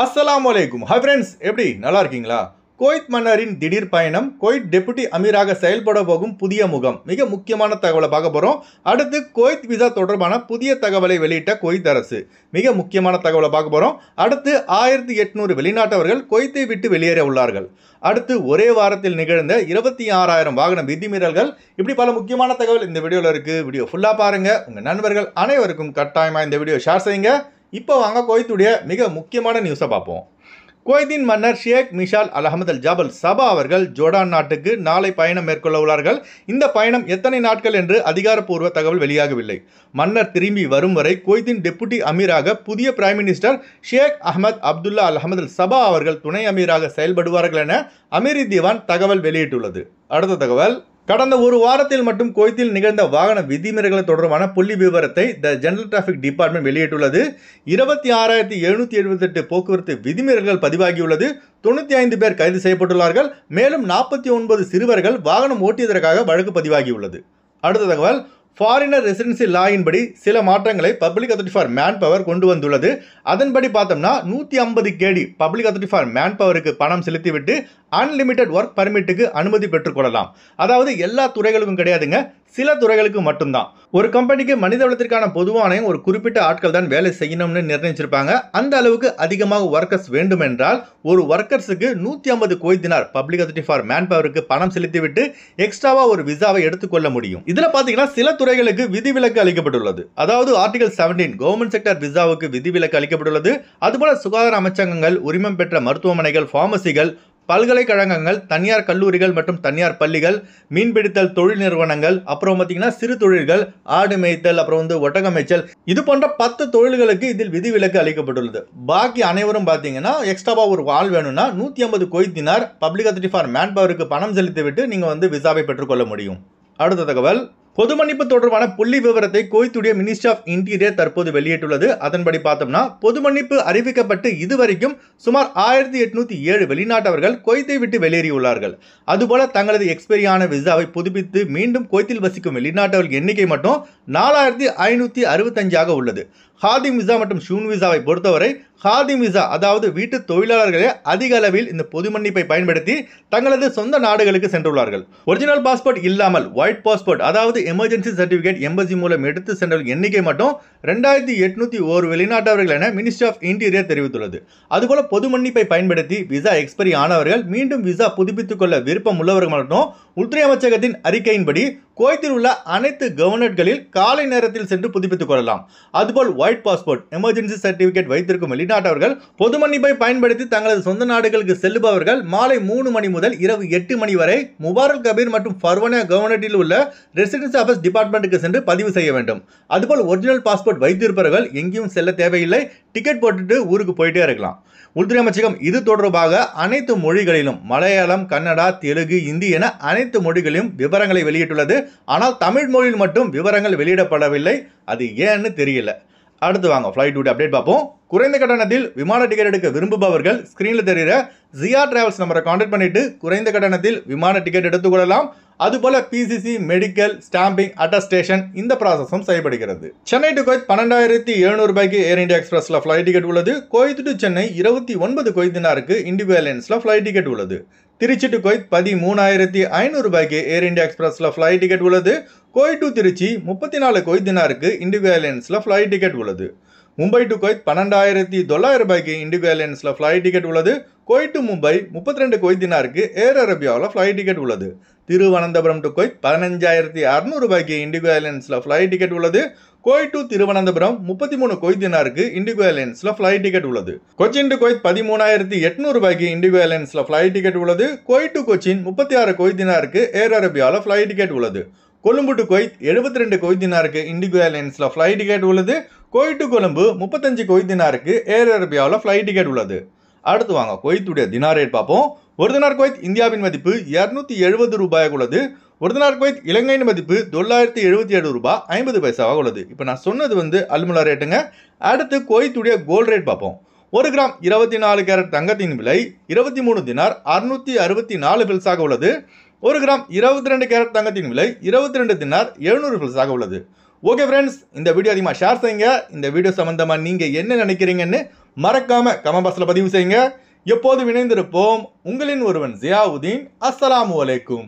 அஸ்லாம் வலைக்கும் hi friends எப்படி நல்லா இருக்கீங்களா கோயத் மன்னரின் திடீர் பயணம் கோயத் டெபுட்டி அமீராக செயல்பட போகும் புதிய முகம் மிக முக்கியமான தகவலை பார்க்க போகிறோம் அடுத்து கோயத் விசா தொடர்பான புதிய தகவலை வெளியிட்ட கோயத் அரசு மிக முக்கியமான தகவலை பார்க்க போகிறோம் அடுத்து ஆயிரத்தி எட்நூறு வெளிநாட்டவர்கள் கோயத்தை விட்டு வெளியேற உள்ளார்கள் அடுத்து ஒரே வாரத்தில் நிகழ்ந்த இருபத்தி ஆறாயிரம் வாகன விதிமீறல்கள் இப்படி பல முக்கியமான தகவல் இந்த வீடியோவில் இருக்குது வீடியோ ஃபுல்லாக பாருங்கள் உங்கள் நண்பர்கள் அனைவருக்கும் கட்டாயமாக இந்த வீடியோ ஷேர் செய்யுங்க இப்போ வாங்க கோயத்துடைய மிக முக்கியமான நியூஸை பார்ப்போம் குவைத்தின் மன்னர் ஷேக் மிஷால் அல் அஹமது அல் ஜபல் சபா அவர்கள் ஜோர்டான் நாட்டுக்கு நாளை பயணம் மேற்கொள்ள உள்ளார்கள் இந்த பயணம் எத்தனை நாட்கள் என்று அதிகாரப்பூர்வ தகவல் வெளியாகவில்லை மன்னர் திரும்பி வரும் வரை குவைத்தின் டெப்புட்டி அமீராக புதிய prime minister Sheikh Ahmad Abdullah Al Ahmad Al Sabah அவர்கள் துணை அமீராக செயல்படுவார்கள் என அமீரி திவான் தகவல் வெளியிட்டுள்ளது அடுத்த தகவல் கடந்த ஒரு வாரத்தில் மட்டும் கோயத்தில் நிகழ்ந்த வாகன விதிமுறைகள் தொடர்பான புள்ளி விவரத்தை த ஜெனரல் டிராஃபிக் டிபார்ட்மெண்ட் வெளியிட்டுள்ளது இருபத்தி ஆறாயிரத்தி எழுநூற்றி எழுபத்தெட்டு போக்குவரத்து விதிமுறைகள் பதிவாகியுள்ளது தொண்ணூற்றி ஐந்து பேர் கைது செய்யப்பட்டுள்ளார்கள் மேலும் நாற்பத்தி ஒன்பது சிறுவர்கள் வாகனம் ஓட்டியதற்காக வழக்கு பதிவாகியுள்ளது அடுத்த தகவல் ஃபாரினர் ரெசிடென்சி லாயின்படி சில மாற்றங்களை public authority for man power கொண்டு வந்துள்ளது அதன்படி பார்த்தோம்னா நூற்றி ஐம்பது KD public authority for man பவருக்கு பணம் செலுத்திவிட்டு அன்லிமிட்டெட் ஒர்க் பர்மிட்டுக்கு அனுமதி பெற்றுக்கொள்ளலாம் அதாவது எல்லா துறைகளுக்கும் கிடையாதுங்க சில துறைகளுக்கு மட்டும்தான் ஒரு கம்பெனிக்கு மனித வளத்திற்கான பொதுவான ஒரு குறிப்பிட்ட ஆட்கள் தான் வேலை செய்யணும்னு நிர்ணயிச்சிருப்பாங்க அந்த அளவுக்கு அதிகமாக ஒர்க்கர்ஸ் வேண்டும் என்றால் ஒரு ஒர்க்கர்ஸுக்கு நூற்றி ஐம்பது கோயத்தினார் பப்ளிக் அத்தாரிட்டி ஃபார் மேன் பவருக்கு பணம் செலுத்திவிட்டு எக்ஸ்ட்ராவாக ஒரு விசாவை எடுத்துக்கொள்ள முடியும் இதில் பார்த்தீங்கன்னா சில துறைகளுக்கு விதிவிலக்கு அளிக்கப்பட்டுள்ளது அதாவது ஆர்டிகல் செவன்டீன் கவர்மெண்ட் செக்டர் விசாவுக்கு விதிவிலக்கு அளிக்கப்பட்டுள்ளது அதுபோல சுகாதார அமைச்சகங்கள் உரிமம் பெற்ற மருத்துவமனைகள் ஃபார்மசிகள் பல்கலைக்கழகங்கள் தனியார் கல்லூரிகள் மற்றும் தனியார் பள்ளிகள் மீன்பிடித்தல் தொழில் நிறுவனங்கள் அப்புறம் பார்த்தீங்கன்னா சிறு தொழில்கள் ஆடு மேய்த்தல் அப்புறம் வந்து ஒட்டகம் இது போன்ற பத்து தொழில்களுக்கு இதில் விதிவிலக்கு அளிக்கப்பட்டுள்ளது பாக்கி அனைவரும் பார்த்தீங்கன்னா எக்ஸ்ட்ராவாக ஒரு வாழ் வேணும்னா நூற்றி ஐம்பது கொய்தினார் பப்ளிக் அத்தாரிட்டி ஃபார் மேன் பவருக்கு பணம் செலுத்திவிட்டு நீங்கள் வந்து விசாவை பெற்றுக்கொள்ள முடியும் அடுத்த தகவல் பொது மன்னிப்பு தொடர்பான புள்ளி விவரத்தை கோய்த்துடைய மினிஸ்ட்ரி ஆஃப் இன்டீரியர் தற்போது வெளியிட்டுள்ளது அதன்படி பார்த்தோம்னா பொது மன்னிப்பு அறிவிக்கப்பட்டு இதுவரைக்கும் சுமார் ஆயிரத்தி எட்நூத்தி ஏழு வெளிநாட்டவர்கள் கொய்த்தை விட்டு வெளியேறியுள்ளார்கள் அதுபோல தங்களது எக்ஸ்பெரியான விசாவை புதுப்பித்து மீண்டும் கொய்த்தில் வசிக்கும் வெளிநாட்டவர்கள் எண்ணிக்கை மட்டும் நாலாயிரத்தி ஐநூற்றி அறுபத்தஞ்சாக உள்ளது ஹாதிம் விசா மற்றும் ஷூன் விசாவை பொறுத்தவரை ஹாதிம் விசா அதாவது வீட்டு தொழிலாளர்களே அதிக அளவில் இந்த பொது மன்னிப்பை பயன்படுத்தி தங்களது சொந்த நாடுகளுக்கு சென்றுள்ளார்கள் ஒரிஜினல் பாஸ்போர்ட் இல்லாமல் ஒயிட் பாஸ்போர்ட் அதாவது எமர்ஜென்சி சர்டிபிகேட் எம்பசி மூலம் எடுத்து சென்ற எண்ணிக்கை மட்டும் ரெண்டாயிரத்தி எட்நூத்தி ஒரு வெளிநாட்டவர்கள் என மினிஸ்ட்ரி ஆஃப் இன்டீரியர் தெரிவித்துள்ளது அதுபோல பொது மன்னிப்பை பயன்படுத்தி விசா எக்ஸ்பைரி ஆனவர்கள் மீண்டும் விசா புதுப்பித்துக் கொள்ள விருப்பம் உள்ளவர்கள் மட்டும் உள்துறை அமைச்சகத்தின் அறிக்கையின்படி குவைத்தில் உள்ள அனைத்து கவர்னர்களில் காலை நேரத்தில் சென்று புதுப்பித்துக் கொள்ளலாம் அதுபோல் ஒயிட் பாஸ்போர்ட் எமர்ஜென்சி சர்டிபிகேட் வைத்திருக்கும் வெளிநாட்டவர்கள் பொது மன்னிப்பை பயன்படுத்தி தங்களது சொந்த நாடுகளுக்கு செல்லுபவர்கள் மாலை மூணு மணி முதல் இரவு எட்டு மணி வரை முபாரக் கபீர் மற்றும் ஃபர்வனா கவர்னரில் உள்ள ரெசிடென்ஸ் ஆஃபீஸ் டிபார்ட்மெண்ட்டுக்கு சென்று பதிவு செய்ய வேண்டும் அதுபோல் ஒரிஜினல் பாஸ்போர்ட் வைத்திருப்பவர்கள் எங்கேயும் செல்ல தேவையில்லை டிக்கெட் போட்டுட்டு ஊருக்கு போயிட்டே இருக்கலாம் உள்துறை அமைச்சகம் இது தொடர்பாக அனைத்து மொழிகளிலும் மலையாளம் கன்னடா தெலுங்கு இந்தி என அனைத்து அனைத்து மொழிகளிலும் விவரங்களை வெளியிட்டுள்ளது ஆனால் தமிழ் மொழியில் மட்டும் விவரங்கள் வெளியிடப்படவில்லை அது ஏன்னு தெரியல அடுத்து வாங்க ஃப்ளைட் டூட்டி அப்டேட் பார்ப்போம் குறைந்த கட்டணத்தில் விமான டிக்கெட் எடுக்க விரும்புபவர்கள் ஸ்க்ரீனில் தெரிகிற ஜியா டிராவல்ஸ் நம்பரை காண்டாக்ட் பண்ணிவிட்டு குறைந்த கட்டணத்தில் விமான டிக்கெட் எடுத்துக்கொள்ளலாம் அதுபோல பிசிசி மெடிக்கல் ஸ்டாம்பிங் அட்டஸ்டேஷன் இந்த ப்ராசஸும் செய்யப்படுகிறது சென்னை டு கோயத் பன்னெண்டாயிரத்தி எழுநூறு ரூபாய்க்கு ஏர் இண்டியா எக்ஸ்பிரஸ்ல ஃப்ளைட் டிக்கெட் உள்ளது கோயத் டு சென்னை இருபத்தி ஒன்பது கொய்தினாருக்கு இண்டிகோ ஏர்லைன்ஸ்ல ஃப்ளைட் டிக்கெட் உள்ளது திருச்சி டு கோயத் பதிமூணாயிரத்தி ஐநூறு ரூபாய்க்கு ஏர் இண்டியா எக்ஸ்பிரஸ்ல ஃப்ளைட் டிக்கெட் உள்ளது கோயட் டு திருச்சி முப்பத்தி நாலு கொய்தினாருக்கு இண்டிகோ ஏர்லைன்ஸ்ல ஃப்ளைட் டிக்கெட் உள்ளது மும்பை டு கொய்த் பன்னெண்டாயிரத்தி தொள்ளாயிரம் ரூபாய்க்கு இண்டிகோ ஏர்லைன்ஸில் ஃப்ளைட் டிக்கெட் உள்ளது கொய்த் டு மும்பை முப்பத்தி ரெண்டு கொய்தினாருக்கு ஏர் அரேபியாவில் ஃப்ளைட் டிக்கெட் உள்ளது திருவனந்தபுரம் டு கொய்த் பதினஞ்சாயிரத்தி ரூபாய்க்கு இண்டிகோ ஏர்லைன்ஸில் ஃப்ளைட் டிக்கெட் உள்ளது கோய் டு திருவனந்தபுரம் முப்பத்தி மூணு கொய்தினாருக்கு இண்டிகோ ஏர்லைன்ஸில் ஃப்ளைட் டிக்கெட் உள்ளது கொச்சின் டு கொய்த் பதிமூணாயிரத்தி எட்நூறுபாய்க்கு இண்டிகோ ஏர்லைன்ஸில் ஃப்ளைட் டிக்கெட் உள்ளது கோய் டு கொச்சின் முப்பத்தி ஆறு கொய்தினாருக்கு ஏர் அரேபியாவில் ஃப்ளைட் டிக்கெட் உள்ளது கொழும்பு டு கொய்த் எழுபத்தி ரெண்டு கொய்தினாருக்கு இண்டிகோ ஏர்லைன்ஸில் ஃப்ளைட் டிக்கெட் உள்ளது கோயிட்டு கொழும்பு முப்பத்தஞ்சு கொய்த் தினாருக்கு ஏர் அரேபியாவில் ஃப்ளைட் டிக்கெட் உள்ளது அடுத்து வாங்க கொய்த்துடைய தினார் ரேட் பார்ப்போம் ஒரு தினார் குவைத் இந்தியாவின் மதிப்பு இரநூத்தி எழுபது ரூபாயாக உள்ளது ஒரு தினார் குவைத் இலங்கையின் மதிப்பு தொள்ளாயிரத்தி எழுபத்தி ஏழு ரூபாய் ஐம்பது பைசாவாக உள்ளது இப்போ நான் சொன்னது வந்து அல்முலா ரேட்டுங்க அடுத்து கொய்த்துடைய கோல்டு ரேட் பார்ப்போம் ஒரு கிராம் இருபத்தி நாலு கேரட் தங்கத்தின் விலை இருபத்தி மூணு தினார் அறுநூத்தி அறுபத்தி நாலு பில்ஸாக உள்ளது ஒரு கிராம் இருபத்தி ரெண்டு கேரட் தங்கத்தின் விலை இருபத்தி ரெண்டு தினார் எழுநூறு பில்ஸாக உள்ளது ஓகே ஃப்ரெண்ட்ஸ் இந்த வீடியோ அதிகமாக ஷேர் செய்யுங்க இந்த வீடியோ சம்மந்தமாக நீங்கள் என்ன நினைக்கிறீங்கன்னு மறக்காமல் கமெண்ட் பாக்ஸில் பதிவு செய்யுங்க எப்போது இணைந்திருப்போம் உங்களின் ஒருவன் ஜியாவுதீன் அஸ்லாம் வலைக்கும்